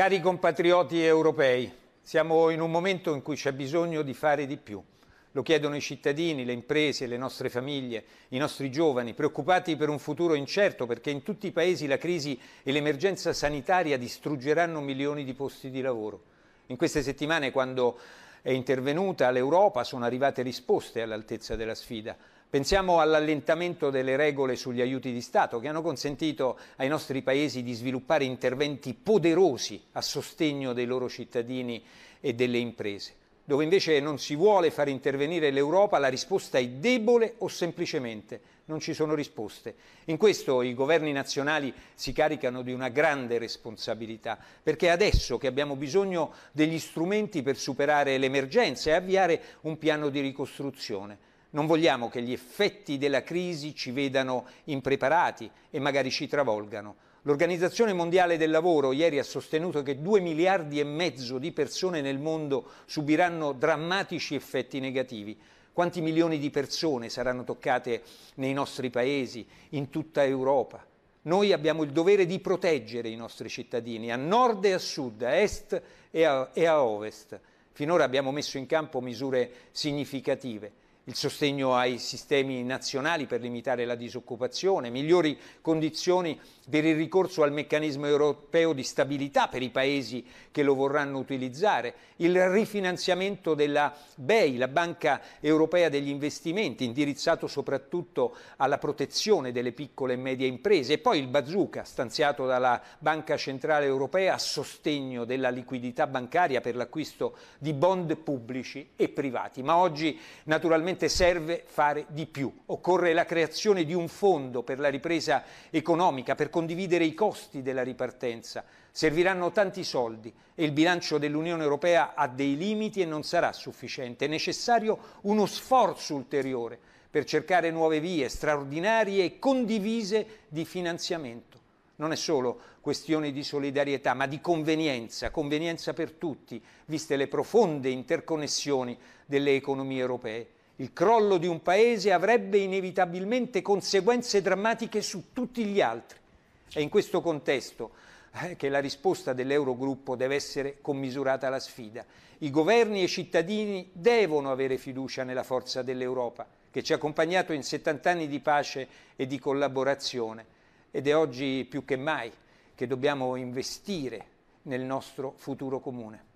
Cari compatrioti europei, siamo in un momento in cui c'è bisogno di fare di più. Lo chiedono i cittadini, le imprese, le nostre famiglie, i nostri giovani, preoccupati per un futuro incerto perché in tutti i paesi la crisi e l'emergenza sanitaria distruggeranno milioni di posti di lavoro. In queste settimane, quando è intervenuta l'Europa, sono arrivate risposte all'altezza della sfida. Pensiamo all'allentamento delle regole sugli aiuti di Stato che hanno consentito ai nostri paesi di sviluppare interventi poderosi a sostegno dei loro cittadini e delle imprese. Dove invece non si vuole far intervenire l'Europa, la risposta è debole o semplicemente non ci sono risposte. In questo i governi nazionali si caricano di una grande responsabilità, perché è adesso che abbiamo bisogno degli strumenti per superare l'emergenza e avviare un piano di ricostruzione. Non vogliamo che gli effetti della crisi ci vedano impreparati e magari ci travolgano. L'Organizzazione Mondiale del Lavoro ieri ha sostenuto che 2 miliardi e mezzo di persone nel mondo subiranno drammatici effetti negativi. Quanti milioni di persone saranno toccate nei nostri paesi, in tutta Europa? Noi abbiamo il dovere di proteggere i nostri cittadini a nord e a sud, a est e a, e a ovest. Finora abbiamo messo in campo misure significative il sostegno ai sistemi nazionali per limitare la disoccupazione, migliori condizioni per il ricorso al meccanismo europeo di stabilità per i paesi che lo vorranno utilizzare, il rifinanziamento della BEI, la Banca Europea degli Investimenti, indirizzato soprattutto alla protezione delle piccole e medie imprese, e poi il bazooka stanziato dalla Banca Centrale Europea a sostegno della liquidità bancaria per l'acquisto di bond pubblici e privati. Ma oggi naturalmente sicuramente serve fare di più. Occorre la creazione di un fondo per la ripresa economica, per condividere i costi della ripartenza. Serviranno tanti soldi e il bilancio dell'Unione Europea ha dei limiti e non sarà sufficiente. È necessario uno sforzo ulteriore per cercare nuove vie straordinarie e condivise di finanziamento. Non è solo questione di solidarietà, ma di convenienza, convenienza per tutti, viste le profonde interconnessioni delle economie europee. Il crollo di un paese avrebbe inevitabilmente conseguenze drammatiche su tutti gli altri. È in questo contesto eh, che la risposta dell'Eurogruppo deve essere commisurata alla sfida. I governi e i cittadini devono avere fiducia nella forza dell'Europa, che ci ha accompagnato in 70 anni di pace e di collaborazione. Ed è oggi più che mai che dobbiamo investire nel nostro futuro comune.